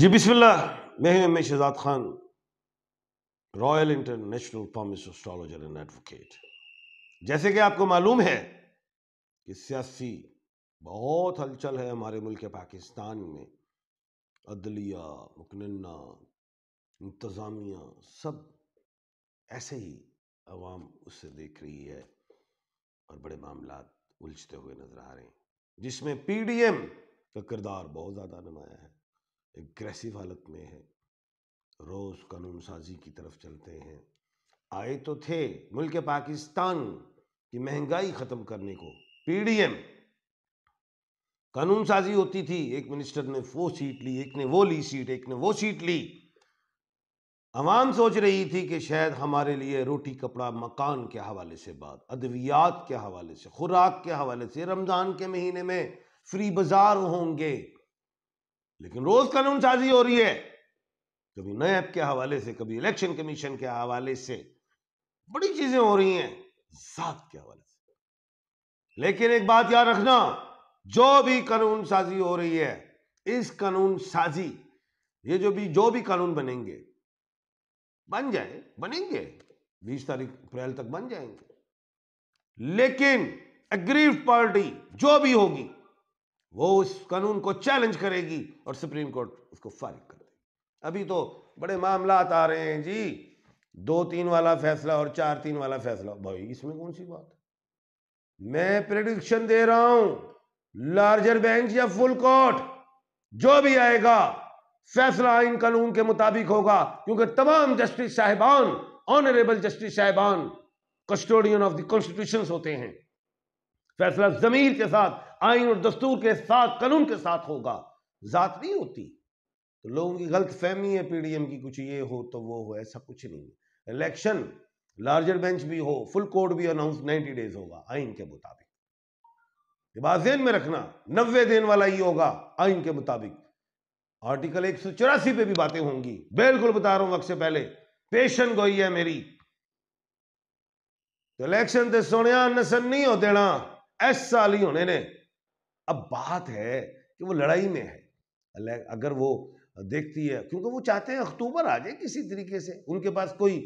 जी बिस्मिल्लाह मैं हूं मैं Shahzad Khan royal international palmist astrologer and advocate जैसे कि आपको मालूम है कि सियासी बहुत हलचल है हमारे मुल्क पाकिस्तान में अदलिया मुकन्ना इंतज़ामिया सब ऐसे ही आवाम उससे देख रही है और बड़े मामला उलझते हुए नजर आ रहे हैं जिसमें पीडीएम का किरदार बहुत ज़्यादा नमाया है ग्रेसिव हालत में है रोज़ कानून साजी की तरफ चलते हैं आए तो थे मुल्क पाकिस्तान की महंगाई ख़त्म करने को पीडीएम कानून साजी होती थी एक मिनिस्टर ने वो सीट ली एक ने वो ली सीट एक ने वो सीट ली अवाम सोच रही थी कि शायद हमारे लिए रोटी कपड़ा मकान के हवाले से बात अद्वियात के हवाले से खुराक के हवाले से रमज़ान के महीने में फ्री बाज़ार होंगे लेकिन रोज कानून साजी हो रही है कभी नैब के हवाले से कभी इलेक्शन कमीशन के हवाले से बड़ी चीजें हो रही हैं जात के हवाले से लेकिन एक बात याद रखना जो भी कानून साजी हो रही है इस कानून साजी ये जो भी जो भी कानून बनेंगे बन जाए बनेंगे बीस तारीख अप्रैल तक बन जाएंगे लेकिन अग्रीव पार्टी जो भी होगी वो उस कानून को चैलेंज करेगी और सुप्रीम कोर्ट उसको फारिग कर देगी अभी तो बड़े मामला आ रहे हैं जी दो तीन वाला फैसला और चार तीन वाला फैसला भाई इसमें कौन सी बात मैं प्रेडिक्शन दे रहा हूं लार्जर बेंच या फुल कोर्ट जो भी आएगा फैसला इन कानून के मुताबिक होगा क्योंकि तमाम जस्टिस साहिबान ऑनरेबल जस्टिस साहिबान कस्टोडियन ऑफ द कॉन्स्टिट्यूशन होते हैं फैसला जमीर के साथ आइन और दस्तूर के साथ कानून के साथ होगा ज़ात नहीं होती तो लोगों की गलत फहमी है पीडीएम की कुछ ये हो तो वो हो ऐसा कुछ नहीं है इलेक्शन लार्जर बेंच भी हो फुल कोर्ट भी अनाउंस 90 डेज होगा आइन के मुताबिक ये बात जहन में रखना नब्बे दिन वाला ही होगा आइन के मुताबिक आर्टिकल एक सौ चौरासी पे भी बातें होंगी बिल्कुल बता रहा हूं वक्त से पहले पेशन गोई है मेरी तो इलेक्शन तो सुनिया नसन नहीं हो देना ऐसा ही होने ने अब बात है कि वो लड़ाई में है अगर वो देखती है क्योंकि वो चाहते हैं अक्टूबर आ जाए किसी तरीके से उनके पास कोई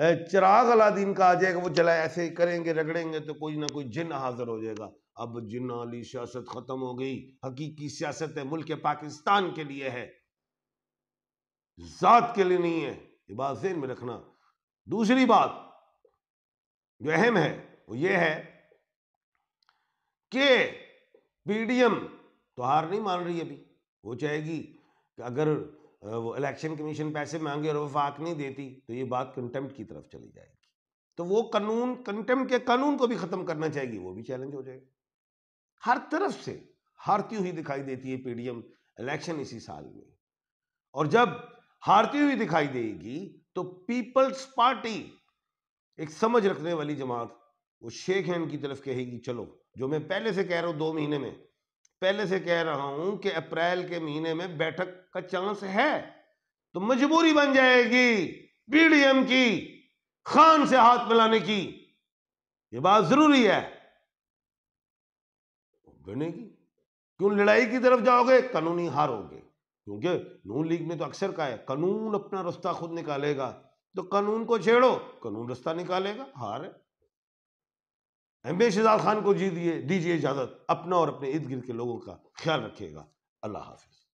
चिराग अलादीन का आ जाएगा वो जला ऐसे करेंगे रगड़ेंगे तो कोई ना कोई जिन हाजिर हो जाएगा अब जिन वाली सियासत खत्म हो गई हकीकी सियासत है मुल्क पाकिस्तान के लिए है जात के लिए नहीं है ये बात जेन में रखना दूसरी बात जो अहम है वो ये है कि पीडीएम तो हार नहीं मान रही अभी वो चाहेगी कि अगर वो इलेक्शन कमीशन पैसे मांगे और वफाक नहीं देती तो ये बात कंटेम्प्ट की तरफ चली जाएगी तो वो कानून कंटेम्प्ट के कानून को भी ख़त्म करना चाहेगी वो भी चैलेंज हो जाएगा हर तरफ से हारती हुई दिखाई देती है पीडीएम इलेक्शन इसी साल में और जब हारती हुई दिखाई देगी तो पीपल्स पार्टी एक समझ रखने वाली जमात वो शेख हैंड की तरफ कहेगी चलो जो मैं पहले से कह रहा हूँ दो महीने में पहले से कह रहा हूं कि अप्रैल के महीने में बैठक का चांस है तो मजबूरी बन जाएगी पीडीएम की खान से हाथ मिलाने की यह बात जरूरी है बनेगी क्यों लड़ाई की तरफ जाओगे कानूनी हारोगे क्योंकि नून लीग में तो अक्सर कहा है कानून अपना रास्ता खुद निकालेगा तो कानून को छेड़ो कानून रास्ता निकालेगा हार है एम शहजाद खान को जी दिए दीजिए इजाज़त अपना और अपने इर्द गिर्द के लोगों का ख्याल रखिएगा अल्लाह हाफिज़